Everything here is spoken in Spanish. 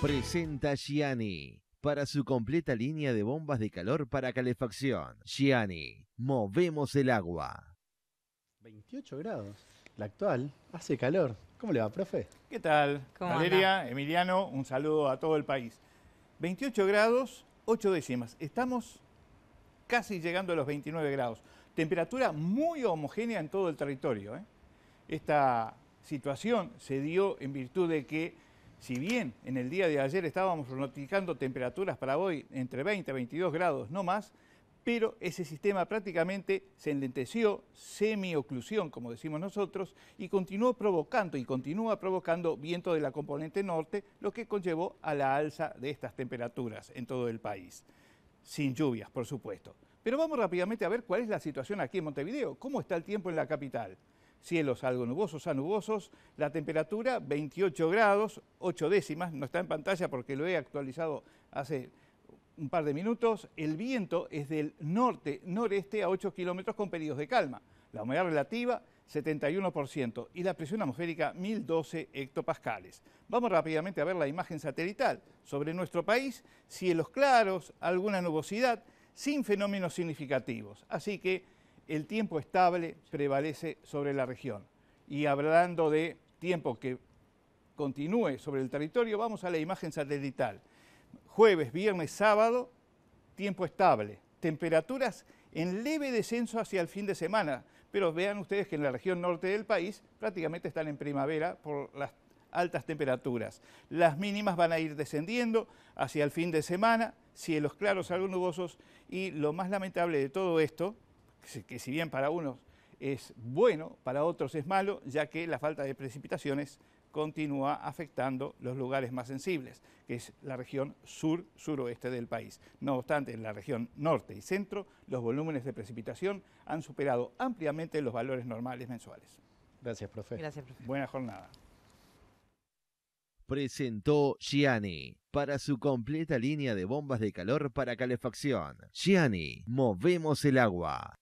Presenta Gianni. Para su completa línea de bombas de calor para calefacción. Gianni, movemos el agua. 28 grados. La actual hace calor. ¿Cómo le va, profe? ¿Qué tal? Valeria, Emiliano, un saludo a todo el país. 28 grados, 8 décimas. Estamos casi llegando a los 29 grados. Temperatura muy homogénea en todo el territorio. ¿eh? Esta situación se dio en virtud de que si bien en el día de ayer estábamos pronosticando temperaturas para hoy entre 20 y 22 grados, no más, pero ese sistema prácticamente se enlenteció, semi-oclusión como decimos nosotros, y continuó provocando y continúa provocando viento de la componente norte, lo que conllevó a la alza de estas temperaturas en todo el país. Sin lluvias, por supuesto. Pero vamos rápidamente a ver cuál es la situación aquí en Montevideo, cómo está el tiempo en la capital cielos algo nubosos a nubosos, la temperatura 28 grados, 8 décimas, no está en pantalla porque lo he actualizado hace un par de minutos, el viento es del norte-noreste a 8 kilómetros con periodos de calma, la humedad relativa 71% y la presión atmosférica 1012 hectopascales. Vamos rápidamente a ver la imagen satelital sobre nuestro país, cielos claros, alguna nubosidad, sin fenómenos significativos. Así que el tiempo estable prevalece sobre la región. Y hablando de tiempo que continúe sobre el territorio, vamos a la imagen satelital. Jueves, viernes, sábado, tiempo estable. Temperaturas en leve descenso hacia el fin de semana, pero vean ustedes que en la región norte del país prácticamente están en primavera por las altas temperaturas. Las mínimas van a ir descendiendo hacia el fin de semana, cielos claros, algo nubosos, y lo más lamentable de todo esto que si bien para unos es bueno, para otros es malo, ya que la falta de precipitaciones continúa afectando los lugares más sensibles, que es la región sur-suroeste del país. No obstante, en la región norte y centro, los volúmenes de precipitación han superado ampliamente los valores normales mensuales. Gracias, profe. Gracias, profe. Buena jornada. Presentó Gianni para su completa línea de bombas de calor para calefacción. Gianni, movemos el agua.